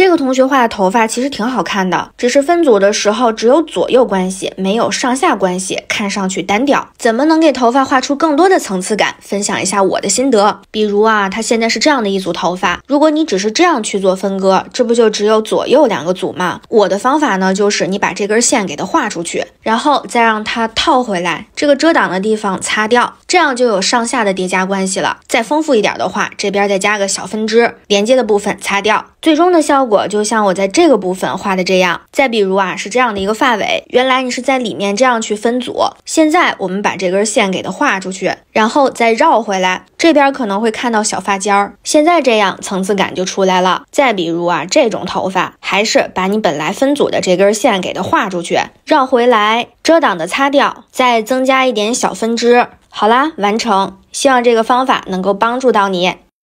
这个同学画的头发其实挺好看的，只是分组的时候只有左右关系，没有上下关系，看上去单调。怎么能给头发画出更多的层次感？分享一下我的心得。比如啊，他现在是这样的一组头发，如果你只是这样去做分割，这不就只有左右两个组吗？我的方法呢，就是你把这根线给它画出去，然后再让它套回来，这个遮挡的地方擦掉，这样就有上下的叠加关系了。再丰富一点的话，这边再加个小分支，连接的部分擦掉，最终的效果。果就像我在这个部分画的这样，再比如啊，是这样的一个发尾，原来你是在里面这样去分组，现在我们把这根线给它画出去，然后再绕回来，这边可能会看到小发尖儿，现在这样层次感就出来了。再比如啊，这种头发，还是把你本来分组的这根线给它画出去，绕回来遮挡的擦掉，再增加一点小分支，好啦，完成。希望这个方法能够帮助到你。